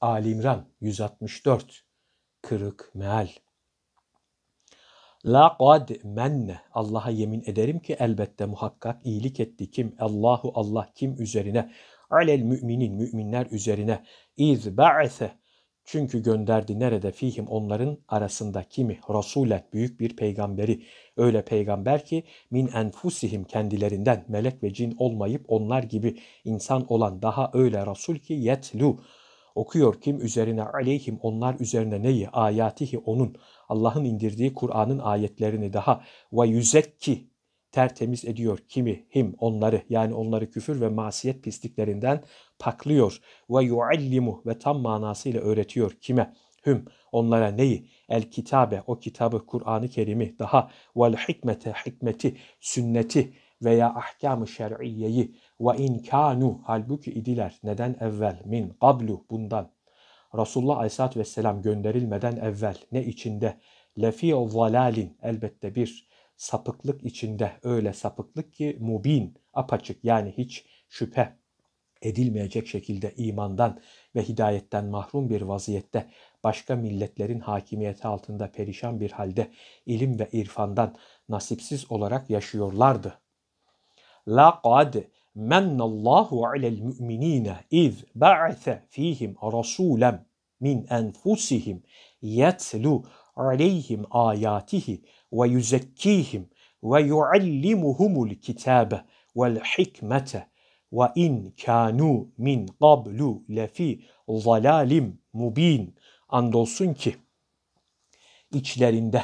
Ali İmran 164 Kırık Meal Laqad menne Allah'a yemin ederim ki elbette muhakkak iyilik etti kim Allahu Allah kim üzerine alel müminin müminler üzerine iz ba'se çünkü gönderdi nerede fihim onların arasında kimi rasulen büyük bir peygamberi öyle peygamber ki min enfusihim kendilerinden melek ve cin olmayıp onlar gibi insan olan daha öyle rasul ki yetlu Okuyor kim? Üzerine aleyhim onlar üzerine neyi? Ayatihi onun. Allah'ın indirdiği Kur'an'ın ayetlerini daha ve yüzekki tertemiz ediyor kimi him onları yani onları küfür ve masiyet pisliklerinden paklıyor ve yuallimu ve tam manasıyla öğretiyor kime hüm onlara neyi el kitabe o kitabı Kur'an-ı Kerim'i daha vel hikmete hikmeti sünneti veya ahkam-ı şer'iyeyi ve in kanu halbuki idiler neden evvel min qablu bundan Resulullah Aleyhisselatü Vesselam gönderilmeden evvel ne içinde lefi zalalin elbette bir sapıklık içinde öyle sapıklık ki mubin apaçık yani hiç şüphe edilmeyecek şekilde imandan ve hidayetten mahrum bir vaziyette başka milletlerin hakimiyeti altında perişan bir halde ilim ve irfandan nasipsiz olarak yaşıyorlardı لَقَدْ مَنَّ اللّٰهُ عَلَى الْمُؤْمِنِينَ اِذْ بَعْثَ ف۪يهِمْ رَسُولًا مِنْ أَنْفُسِهِمْ يَتْلُوا عَلَيْهِمْ آيَاتِهِ وَيُزَكِّيهِمْ وَيُعَلِّمُهُمُ الْكِتَابَ وَالْحِكْمَةَ وَاِنْ كَانُوا مِنْ قَبْلُ لَف۪ي ظَلَالٍ مُب۪ينٍ Andolsun ki içlerinde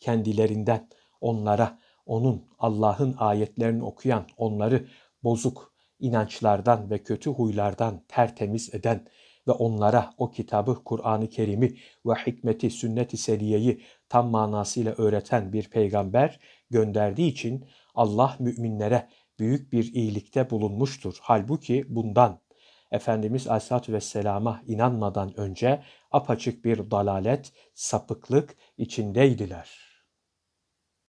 kendilerinden onlara onun Allah'ın ayetlerini okuyan, onları bozuk inançlardan ve kötü huylardan tertemiz eden ve onlara o kitabı, Kur'an-ı Kerim'i ve hikmeti, sünnet-i seriyeyi tam manasıyla öğreten bir peygamber gönderdiği için Allah müminlere büyük bir iyilikte bulunmuştur. Halbuki bundan Efendimiz Aleyhisselatü Vesselam'a inanmadan önce apaçık bir dalalet, sapıklık içindeydiler.''